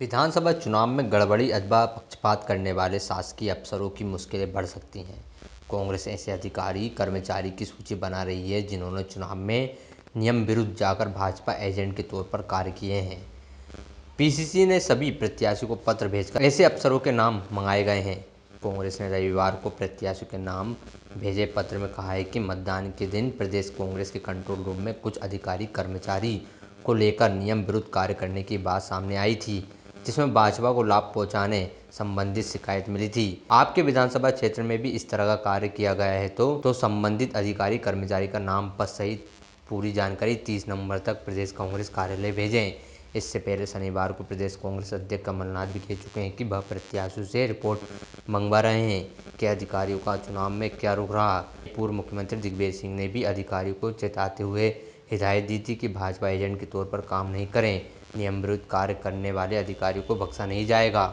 विधानसभा चुनाव में गड़बड़ी अथवा पक्षपात करने वाले शासकीय अफसरों की मुश्किलें बढ़ सकती हैं कांग्रेस ऐसे अधिकारी कर्मचारी की सूची बना रही है जिन्होंने चुनाव में नियम विरुद्ध जाकर भाजपा एजेंट के तौर पर कार्य किए हैं पीसीसी ने सभी प्रत्याशियों को पत्र भेजकर ऐसे अफसरों के नाम मंगाए गए हैं कांग्रेस ने रविवार को प्रत्याशियों के नाम भेजे पत्र में कहा है कि मतदान के दिन प्रदेश कांग्रेस के कंट्रोल रूम में कुछ अधिकारी कर्मचारी को लेकर नियम विरुद्ध कार्य करने की बात सामने आई थी जिसमें भाजपा को लाभ पहुंचाने संबंधित शिकायत मिली थी आपके विधानसभा क्षेत्र में भी इस तरह का कार्य किया गया है तो, तो संबंधित अधिकारी कर्मचारी का नाम पद सहित पूरी जानकारी 30 नवंबर तक प्रदेश कांग्रेस कार्यालय भेजें इससे पहले शनिवार को प्रदेश कांग्रेस अध्यक्ष कमलनाथ भी कह चुके हैं कि वह प्रत्याशियों से रिपोर्ट मंगवा रहे हैं कि अधिकारियों का चुनाव में क्या रुक रहा पूर्व मुख्यमंत्री दिग्विजय सिंह ने भी अधिकारियों को चेताते हुए हिदायत दी थी कि भाजपा एजेंट के तौर पर काम नहीं करें नियमविरुद्ध कार्य करने वाले अधिकारियों को बख्शा नहीं जाएगा